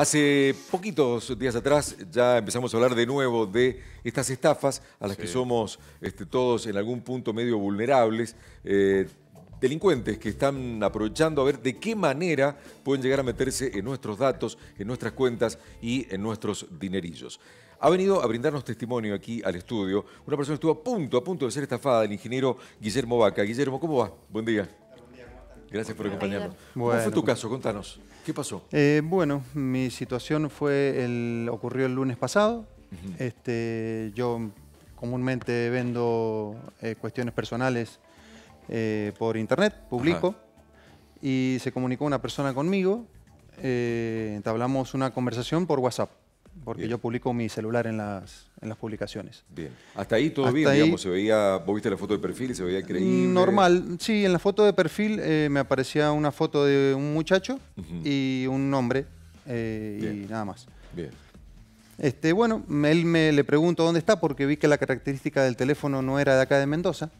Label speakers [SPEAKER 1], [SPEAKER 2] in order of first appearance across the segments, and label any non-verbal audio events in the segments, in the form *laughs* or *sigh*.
[SPEAKER 1] Hace poquitos días atrás ya empezamos a hablar de nuevo de estas estafas a las que somos este, todos en algún punto medio vulnerables. Eh, delincuentes que están aprovechando a ver de qué manera pueden llegar a meterse en nuestros datos, en nuestras cuentas y en nuestros dinerillos. Ha venido a brindarnos testimonio aquí al estudio una persona que estuvo a punto, a punto de ser estafada, el ingeniero Guillermo Vaca. Guillermo, ¿cómo va? Buen día. Gracias por acompañarnos. ¿Cómo fue tu caso? Contanos.
[SPEAKER 2] ¿Qué pasó? Eh, bueno, mi situación fue el, ocurrió el lunes pasado. este, yo comúnmente vendo eh, cuestiones personales eh, por internet, publico, y se comunicó una persona conmigo, entablamos una conversación por WhatsApp porque yo publico mi celular en las, en las publicaciones.
[SPEAKER 1] Bien. Hasta ahí todo bien, digamos, se veía, vos viste la foto de perfil y se veía creíble. Mm, normal,
[SPEAKER 2] sí, en la foto de perfil eh, me aparecía una foto de un muchacho y un nombre eh, y nada más. Bien. Este, bueno, él me le pregunto dónde está porque vi que la característica del teléfono no era de acá de Mendoza.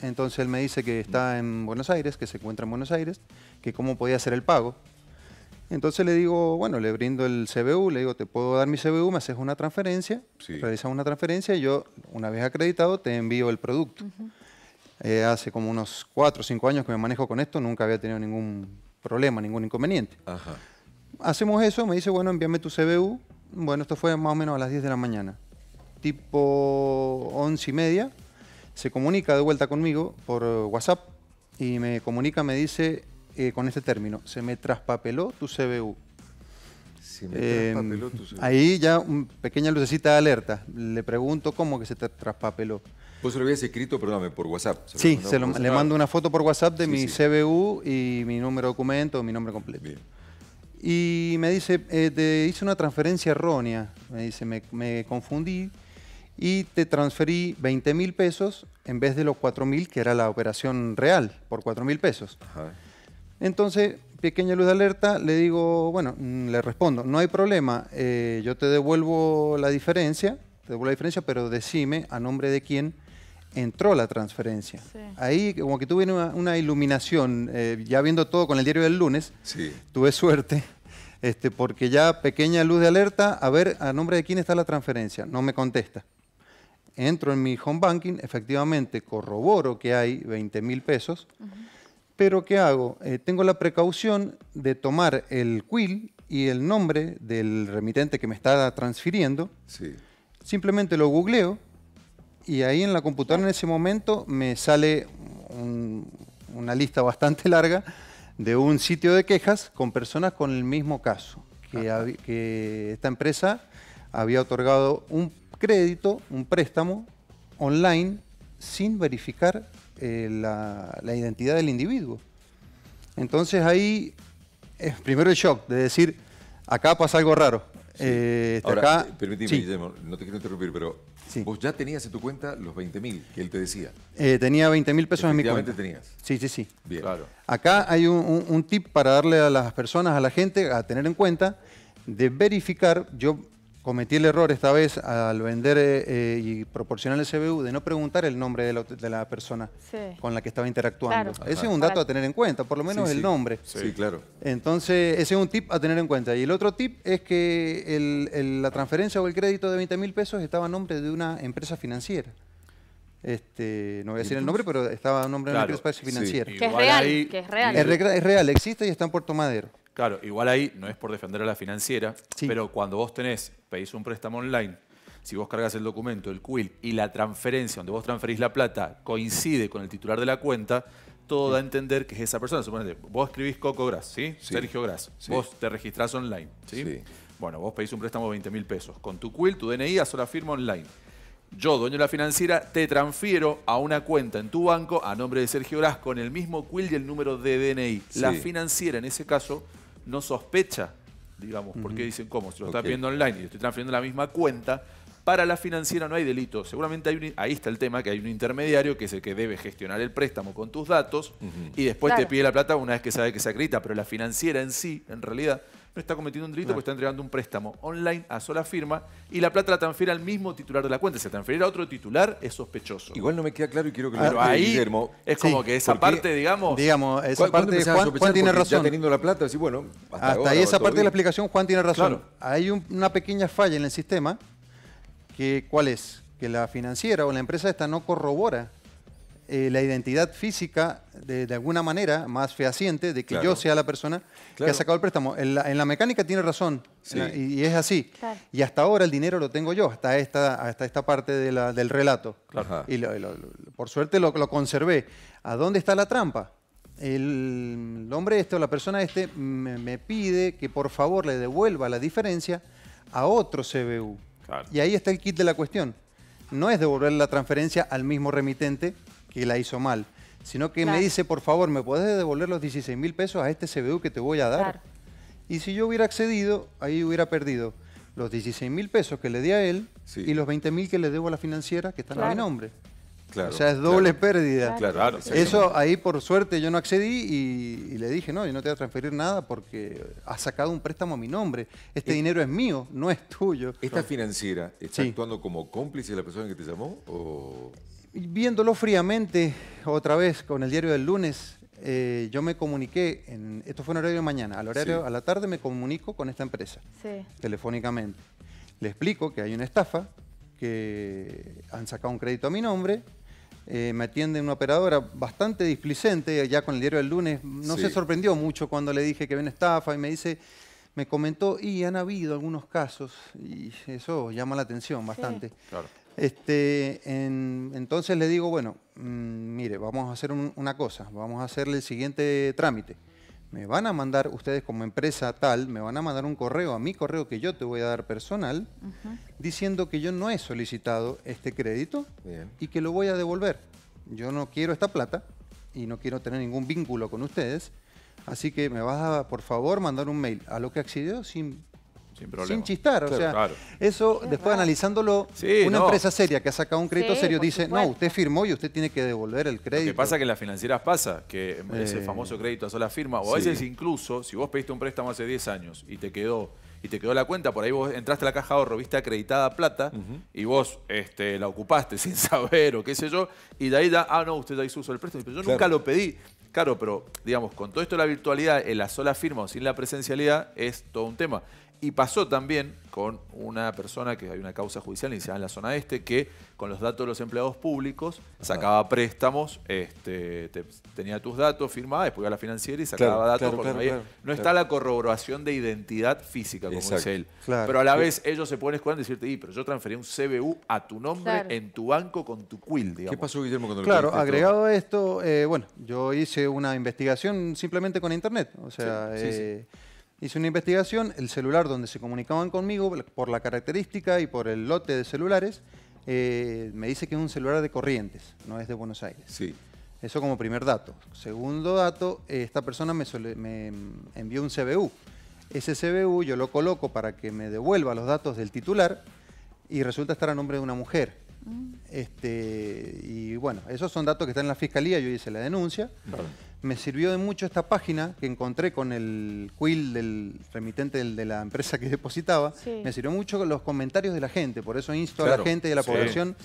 [SPEAKER 2] Entonces él me dice que está en Buenos Aires, que se encuentra en Buenos Aires, que cómo podía hacer el pago. Entonces le digo, bueno, le brindo el CBU, le digo, te puedo dar mi CBU, me haces una transferencia, realizas una transferencia y yo, una vez acreditado, te envío el producto. Eh, hace como unos 4 o 5 años que me manejo con esto, nunca había tenido ningún problema, ningún inconveniente. Hacemos eso, me dice, bueno, envíame tu CBU. Bueno, esto fue más o menos a las 10 de la mañana. Tipo 11 y media, se comunica de vuelta conmigo por WhatsApp y me comunica, me dice, eh, con este término, se me traspapeló tu CBU. Se me tu CBU. Em, ahí ya una pequeña lucecita de alerta. Le pregunto cómo que se te traspapeló.
[SPEAKER 1] Vos se lo habías escrito, perdóname, por WhatsApp. sí, le mando una
[SPEAKER 2] foto por WhatsApp de mi CBU y mi número de documento, mi nombre completo. Y me dice, eh, te hice una transferencia errónea. Me dice, me, confundí y te transferí 20 mil pesos en vez de los 4 mil, que era la operación real, por 4 mil pesos. Ajá. Entonces, pequeña luz de alerta, le digo, bueno, mm, le respondo, no hay problema, eh, yo te devuelvo la diferencia, te devuelvo la diferencia, pero decime a nombre de quién entró la transferencia. Ahí como que tuve una, iluminación, eh, ya viendo todo con el diario del lunes, tuve suerte, este, porque ya pequeña luz de alerta, a ver a nombre de quién está la transferencia, no me contesta. Entro en mi home banking, efectivamente corroboro que hay 20 mil pesos. Pero ¿qué hago? Eh, tengo la precaución de tomar el quill y el nombre del remitente que me está transfiriendo. Simplemente lo googleo y ahí en la computadora en ese momento me sale una lista bastante *laughs* larga de un sitio de quejas con personas con el mismo caso. Que, que esta empresa había otorgado un crédito, un préstamo online sin verificar eh, la, identidad del individuo. Entonces ahí es primero el shock de decir, acá pasa algo raro. Eh, este Ahora, acá,
[SPEAKER 1] permíteme, no te quiero interrumpir, pero vos ya tenías en tu cuenta los 20 mil que él te decía.
[SPEAKER 2] Eh, tenía 20 mil pesos en mi cuenta. tenías. Sí, sí, sí. Bien. Claro. Acá hay un, un tip para darle a las personas, a la gente, a tener en cuenta, de verificar. Yo cometí el error esta vez al vender eh, eh, y proporcionar el CBU de no preguntar el nombre de la, persona con la que estaba interactuando. Ese es un dato a tener en cuenta, por lo menos el nombre. Sí. claro. Entonces, ese es un tip a tener en cuenta. Y el otro tip es que la transferencia o el crédito de 20 mil pesos estaba a nombre de una empresa financiera. Este, no voy a decir el nombre, pero estaba a nombre de una empresa financiera. Que es real, es real, existe y está en Puerto Madero.
[SPEAKER 3] Claro, igual ahí no es por defender a la financiera, pero cuando vos tenés, pedís un préstamo online, si vos cargas el documento, el quill y la transferencia donde vos transferís la plata coincide con el titular de la cuenta, todo da a entender que es esa persona. Suponete, vos escribís Coco Gras, ¿sí? Sergio Gras. Vos te registrás online, ¿sí? Bueno, vos pedís un préstamo de 20 mil pesos. Con tu quill, tu DNI, haz la firma online. Yo, dueño de la financiera, te transfiero a una cuenta en tu banco a nombre de Sergio Gras con el mismo quill y el número de DNI. La financiera, en ese caso, no sospecha, digamos, porque dicen, ¿cómo? Si lo está viendo online y estoy transfiriendo la misma cuenta, para la financiera no hay delito. Seguramente hay ahí está el tema, que hay un intermediario que es el que debe gestionar el préstamo con tus datos y después te pide la plata una vez que sabe que se acredita, pero la financiera en sí, en realidad, no está cometiendo un delito, porque está entregando un préstamo online a sola firma y la plata la transfiere al mismo titular de la cuenta. Si se transfiere a otro titular, es sospechoso.
[SPEAKER 1] Igual no me queda claro y quiero
[SPEAKER 3] que lo ahí Guillermo.
[SPEAKER 1] Es
[SPEAKER 2] como que esa parte, digamos. Digamos, esa parte Juan, Juan tiene razón. teniendo la plata, bueno, hasta, ahí esa parte de la explicación, Juan tiene razón. Hay una pequeña falla en el sistema, que ¿cuál es? Que la financiera o la empresa esta no corrobora eh, la identidad física de, alguna manera más fehaciente de que yo sea la persona que ha sacado el préstamo. En la, mecánica tiene razón y, es así. Y hasta ahora el dinero lo tengo yo, hasta esta, hasta esta parte del relato. Y por suerte lo, conservé. ¿A dónde está la trampa? El, hombre este o la persona este me, me, pide que por favor le devuelva la diferencia a otro CBU. Y ahí está el kit de la cuestión. No es devolver la transferencia al mismo remitente, que la hizo mal, sino que me dice, por favor, ¿me puedes devolver los 16 mil pesos a este CBU que te voy a dar? Y si yo hubiera accedido, ahí hubiera perdido los 16 mil pesos que le di a él y los 20 mil que le debo a la financiera que están a mi nombre. o sea, es doble pérdida. Claro, Eso ahí por suerte yo no accedí y, le dije, no, yo no te voy a transferir nada porque has sacado un préstamo a mi nombre. Este eh, dinero es mío, no es tuyo. ¿Esta
[SPEAKER 1] financiera está actuando como cómplice de la persona que te llamó? O
[SPEAKER 2] viéndolo fríamente, otra vez con el diario del lunes, eh, yo me comuniqué, en, esto fue en horario de mañana, al horario a la tarde me comunico con esta empresa, telefónicamente. Le explico que hay una estafa, que han sacado un crédito a mi nombre, eh, me atiende una operadora bastante displicente, ya con el diario del lunes, no se sorprendió mucho cuando le dije que ven estafa y me dice, me comentó, y han habido algunos casos, y eso llama la atención bastante. Claro. Este, en, entonces le digo, bueno, mm, mire, vamos a hacer una cosa, vamos a hacerle el siguiente trámite. Me van a mandar, ustedes como empresa tal, me van a mandar un correo a mi correo que yo te voy a dar personal, diciendo que yo no he solicitado este crédito y que lo voy a devolver. Yo no quiero esta plata y no quiero tener ningún vínculo con ustedes, así que me vas a, por favor, mandar un mail a lo que accedió sin sin, chistar, o sea, eso después analizándolo, una empresa seria que ha sacado un crédito serio dice, no, usted firmó y usted tiene que devolver el crédito. Lo que pasa
[SPEAKER 3] que en las financieras pasa, que ese eh. famoso crédito a sola firma, o a veces incluso, si vos pediste un préstamo hace 10 años y te quedó y te quedó la cuenta, por ahí vos entraste a la caja de ahorro, viste acreditada plata y vos este, la ocupaste *laughs* sin saber o qué sé yo, y de ahí da, ah, no, usted ya hizo uso del préstamo, yo nunca lo pedí. Claro, pero digamos, con todo esto de la virtualidad, en la sola firma o sin la presencialidad es todo un tema. Y pasó también con una persona que hay una causa judicial iniciada en la zona este que con los datos de los empleados públicos sacaba préstamos, este, tenía tus datos, firmaba, después iba a la financiera y sacaba datos. no, está la corroboración de identidad física, como dice él. pero a la vez ellos se ponen escuadrón y decirte, y, pero yo transferí un CBU a tu nombre en tu
[SPEAKER 1] banco con tu quill, digamos. ¿Qué pasó, Guillermo, cuando Claro, agregado
[SPEAKER 2] a esto, eh, bueno, yo hice una investigación simplemente con internet. O sea, eh, Hice una investigación, el celular donde se comunicaban conmigo, por la característica y por el lote de celulares, eh, me dice que es un celular de Corrientes, no es de Buenos Aires. Sí. Eso como primer dato. Segundo dato, esta persona me, me envió un CBU. Ese CBU yo lo coloco para que me devuelva los datos del titular y resulta estar a nombre de una mujer. Este, y bueno, esos son datos que están en la fiscalía, yo hice la denuncia. Me sirvió de mucho esta página que encontré con el quill del remitente de la empresa que depositaba. Me sirvió mucho los comentarios de la gente, por eso insto a la gente y a la población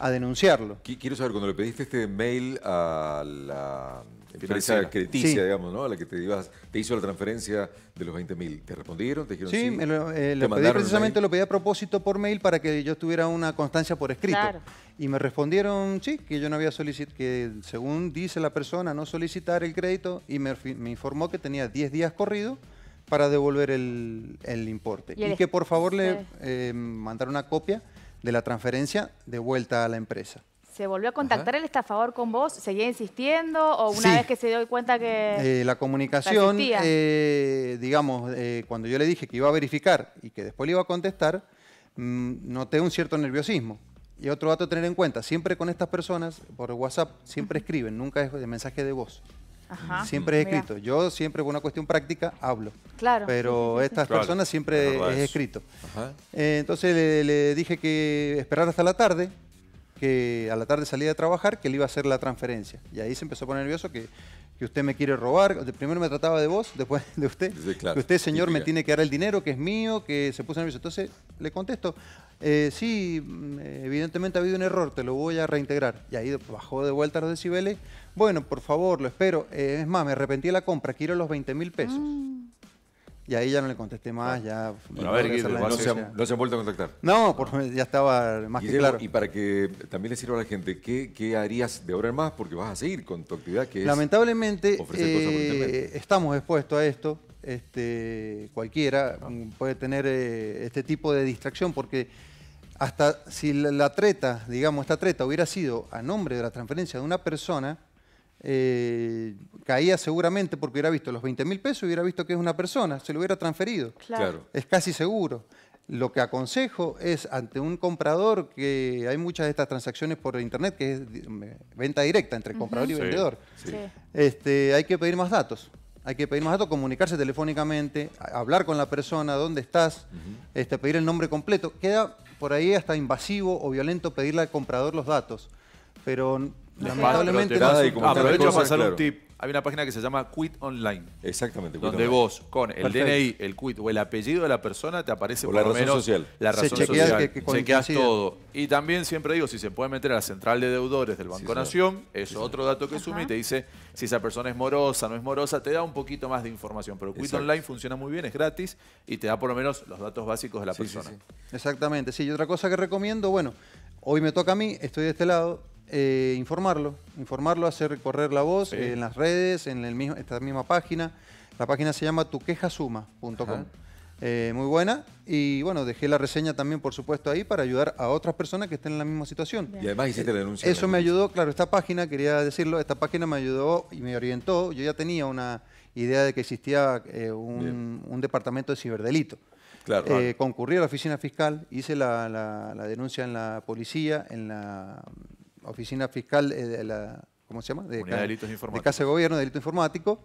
[SPEAKER 2] a denunciarlo.
[SPEAKER 1] Quiero saber, cuando le pediste este mail a la Financiera crediticia, digamos, La que te, te hizo la transferencia de los 20.000. mil. ¿Te respondieron? ¿Te dijeron sí? Sí, eh, precisamente
[SPEAKER 2] lo pedí a propósito por mail para que yo tuviera una constancia por escrito. Y me respondieron, sí, que yo no había solicitado, que según dice la persona, no solicitar el crédito y me, informó que tenía 10 días corridos para devolver el, importe. Y, que por favor le eh, mandara una copia de la transferencia de vuelta a la empresa.
[SPEAKER 3] ¿Se volvió a contactar el estafador con vos? ¿Seguía insistiendo o una vez que se dio cuenta que...
[SPEAKER 2] Eh, la comunicación, eh, digamos, eh, cuando yo le dije que iba a verificar y que después le iba a contestar, mm, noté un cierto nerviosismo. Y otro dato a tener en cuenta, siempre con estas personas, por WhatsApp, siempre escriben, nunca es de mensaje de voz. Siempre es escrito. Yo siempre, por una cuestión práctica, hablo. Claro. Pero estas personas siempre es, escrito. entonces le, le, dije que esperar hasta la tarde que a la tarde salía de trabajar, que le iba a hacer la transferencia. Y ahí se empezó a poner nervioso que, usted me quiere robar. Primero me trataba de vos, después *laughs* de usted. Que usted, señor, me tiene que dar el dinero, que es mío, que se puso nervioso. Entonces le contesto, eh, sí, mm, evidentemente ha habido un error, te lo voy a reintegrar. Y ahí bajó de vuelta los decibeles. Bueno, por favor, lo espero. Eh, es más, me arrepentí de la compra, quiero los 20 mil pesos. Mm. Y ahí ya no le contesté más, ya... a ver, no, se han, vuelto a contactar. No, por, ya estaba más que claro. Y
[SPEAKER 1] para que también le sirva a la gente, ¿qué, ¿qué, harías de ahora en más? Porque vas a seguir con tu actividad que Lamentablemente, es cosas eh,
[SPEAKER 2] estamos expuestos a esto. Este, cualquiera ah. puede tener eh, este tipo de distracción porque hasta si la treta, digamos, esta treta hubiera sido a nombre de la transferencia de una persona, eh, caía seguramente porque hubiera visto los 20 mil pesos, hubiera visto que es una persona, se lo hubiera transferido. Claro. Es casi seguro. Lo que aconsejo es ante un comprador que hay muchas de estas transacciones por internet que es venta directa entre comprador y vendedor. Este, hay que pedir más datos. Hay que pedir más datos, comunicarse telefónicamente, hablar con la persona, dónde estás, este, pedir el nombre completo. Queda por ahí hasta invasivo o violento pedirle al comprador los datos. Pero Lamentablemente, aprovecho para pasar un
[SPEAKER 3] tip. Hay una página que se llama Quit Online. Exactamente. donde vos, con el DNI, el quit o el apellido de la persona, te aparece por la razón menos social. la razón social. Se que todo. Y también siempre digo, si se puede meter a la central de deudores del Banco Nación, es otro dato que sume y te dice si esa persona es morosa, no es morosa, te da un poquito más de información. Pero Quit Online funciona muy bien, es gratis y te da por lo menos los datos básicos de la persona.
[SPEAKER 2] Exactamente. Sí, y otra cosa que recomiendo, bueno, hoy me toca a mí, estoy de este lado, eh, informarlo, informarlo, hacer recorrer la voz en las redes, en el esta misma página. La página se llama tuquejasuma.com. Eh, muy buena. Y bueno, dejé la reseña también, por supuesto, ahí para ayudar a otras personas que estén en la misma situación. Y además
[SPEAKER 1] hiciste la eh, denuncia. Eso
[SPEAKER 2] me ayudó, claro, esta página, quería decirlo, esta página me ayudó y me orientó. Yo ya tenía una idea de que existía un, departamento de ciberdelito. Claro, Concurrí a la oficina fiscal, hice la denuncia en la policía, en la oficina fiscal eh, de la... ¿Cómo se llama? De,
[SPEAKER 3] de,
[SPEAKER 2] Casa de Gobierno, de Delito Informático.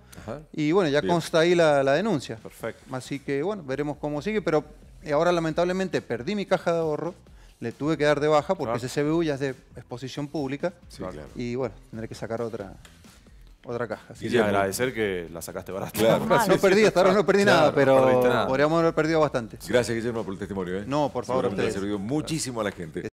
[SPEAKER 2] Y bueno, ya consta ahí la, denuncia. Perfecto. Así que bueno, veremos cómo sigue, pero eh, ahora lamentablemente perdí mi caja de ahorro, le tuve que dar de baja porque ese CBU ya es de exposición pública. Y bueno, tendré que sacar otra, otra caja. Y agradecer
[SPEAKER 3] que la sacaste barata. *laughs* no perdí, hasta ahora no perdí nada, pero podríamos
[SPEAKER 2] haber perdido bastante. Gracias,
[SPEAKER 1] Guillermo, por el testimonio. ¿eh? No, por favor. te ha servido muchísimo a la gente.